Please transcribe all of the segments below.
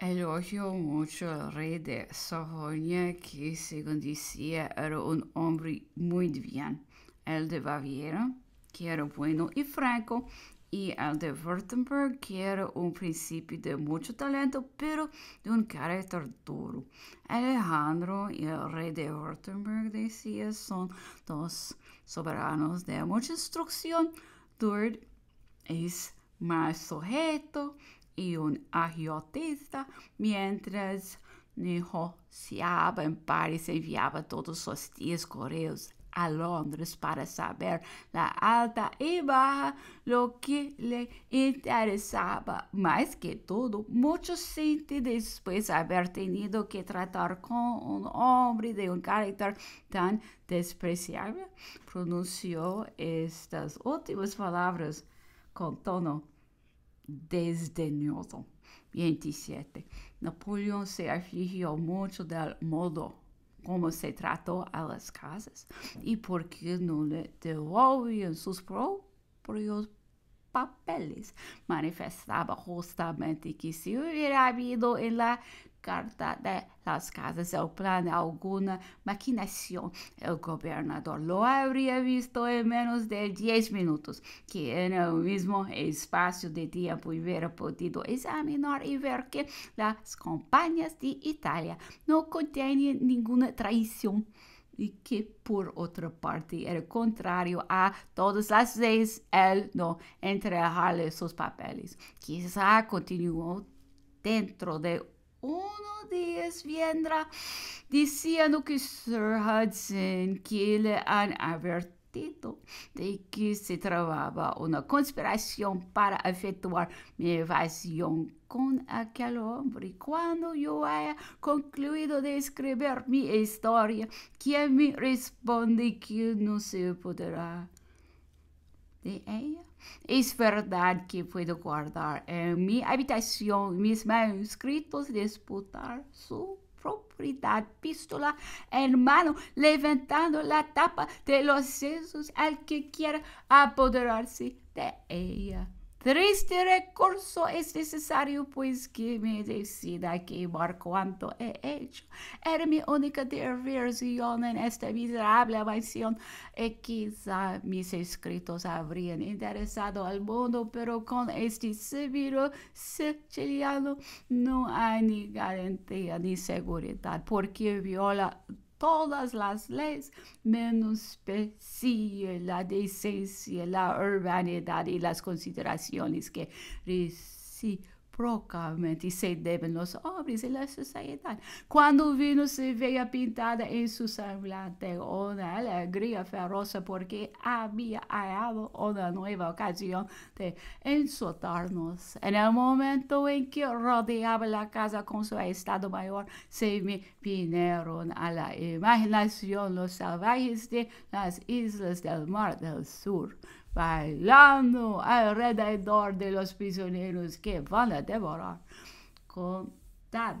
Elogio mucho al rey de Sajonia, que según decía era un hombre muy bien, el de Baviera, que era bueno y franco, y el de Württemberg, que era un príncipe de mucho talento, pero de un carácter duro. Alejandro y el rey de Württemberg, decía, son dos soberanos de mucha instrucción, Durd es más sujeto e um agiotista, mientras negociaba em Paris enviava todos os dias correios a Londres para saber la alta e baja, lo que le interessava, Mais que tudo, muitos Muchos depois de haber tenido que tratar com um homem de um carácter tão despreciable, pronunciou estas últimas palavras com tono desdeñoso. 27. Napoleón se afligió mucho del modo como se trató a las casas y porque no le devolvían sus propios papeles. Manifestaba justamente que si hubiera habido en la guarda de las casas o plan alguna maquinación. El gobernador lo habría visto en menos de 10 minutos, que en el mismo espacio de tiempo hubiera podido examinar y ver que las compañías de Italia no contienen ninguna traición y que por otra parte era contrario a todas las leyes él no entregarle sus papeles. Quizá continuó dentro de uno días vendrá diciendo que Sir Hudson que le han advertido de que se trababa una conspiración para efectuar mi evasión con aquel hombre. Cuando yo haya concluido de escribir mi historia, quien me responde que no se podrá de ella. Es verdad que puedo guardar en mi habitación mis manuscritos, disputar su propriedade, pistola en mano, levantando la tapa de los sesos al que quiera apoderarse de ella. Triste recurso es necesario, pues que me decida que barco cuanto he hecho. Era mi única diversión en esta miserable mansión. Y eh, quizá mis escritos habrían interesado al mundo, pero con este severo siciliano no hay ni garantía ni seguridad, porque viola todas las leyes, menos la decencia, la urbanidad y las consideraciones que reciben. provavelmente se deve nos obras e na sociedade. Quando o vinho se veia pintada em seu semblante, é uma alegria feroz, porque havia hallado uma nova ocasião de insultar-nos. No momento em que rodeava a casa com seu estado maior, se me vieram à imaginação os selvagens de las islas del Mar del Sur. bailando alrededor de los prisioneros que van a devorar. Contad,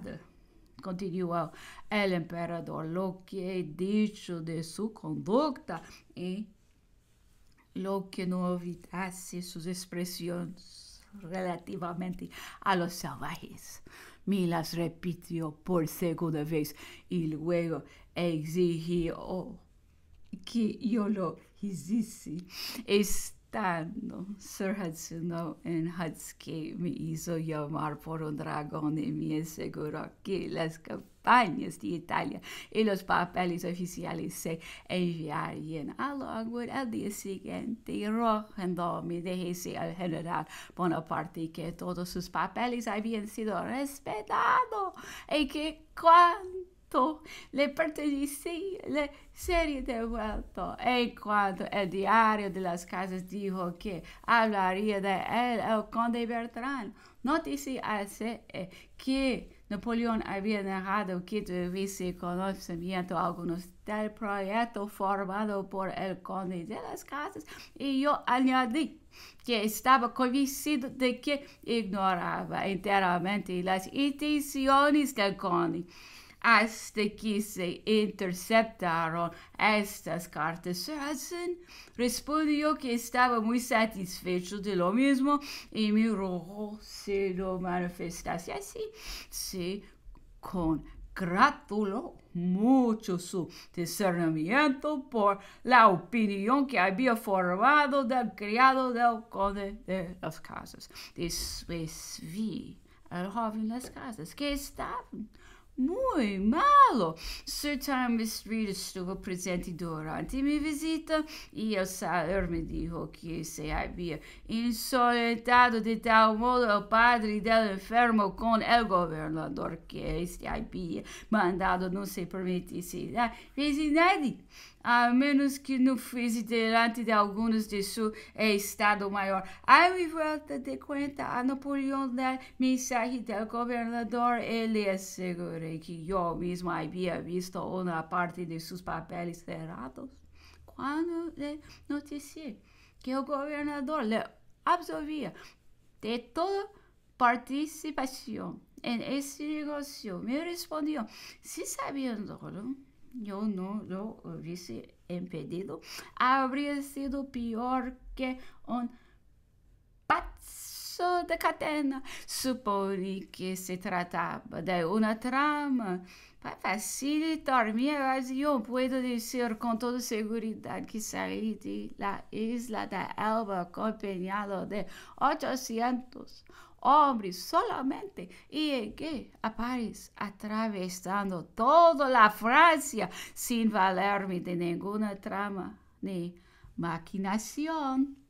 continuó el emperador, lo que he dicho de su conducta y lo que no evitase sus expresiones relativamente a los salvajes. Me las repitió por segunda vez y luego exigió que yo lo si estando Sir Hudson en Hatsuke me hizo llamar por un dragón y me aseguró que las campañas de Italia y los papeles oficiales se enviarían a Longwood al día siguiente y me dejese al general Bonaparte que todos sus papeles habían sido respetados y que cuando le pertenecía la serie de vuelto. En cuanto el diario de las casas dijo que hablaría de él el conde Bertrand, noticia hace eh, que Napoleón había negado que tuviese conocimiento algunos del proyecto formado por el conde de las casas y yo añadí que estaba convencido de que ignoraba enteramente las intenciones del conde. Hasta este que se interceptaron estas cartas. Hudson respondió que estaba muy satisfecho de lo mismo y mi rojo se lo manifestase así. Se congratuló mucho su discernimiento por la opinión que había formado del criado del conde de las casas. Después vi al joven las casas que estaban Muy malo. Sir Thomas Reed estuvo presente durante minha visita e o sair me disse que se havia insolentado de tal modo o padre del enfermo com o governador que este havia mandado não se permitisse visitar a menos que no visitante de alguns de seu é estado maior. A volta de conta, a Napoleão da mensagem do governador, ele assegurou que eu mesmo havia visto uma parte de seus papéis cerrados quando lhe noticiei que o governador lhe absolvia de toda participação em esse negócio. Me respondeu, se sabia, yo no lo hubiese impedido, habría sido peor que un paso de cadena. Suponí que se trataba de una trama para facilitar mi evasión. Puedo decir con toda seguridad que salí de la isla de Elba acompañado de 800 hombres solamente. Y llegué a París atravesando toda la Francia sin valerme de ninguna trama ni maquinación.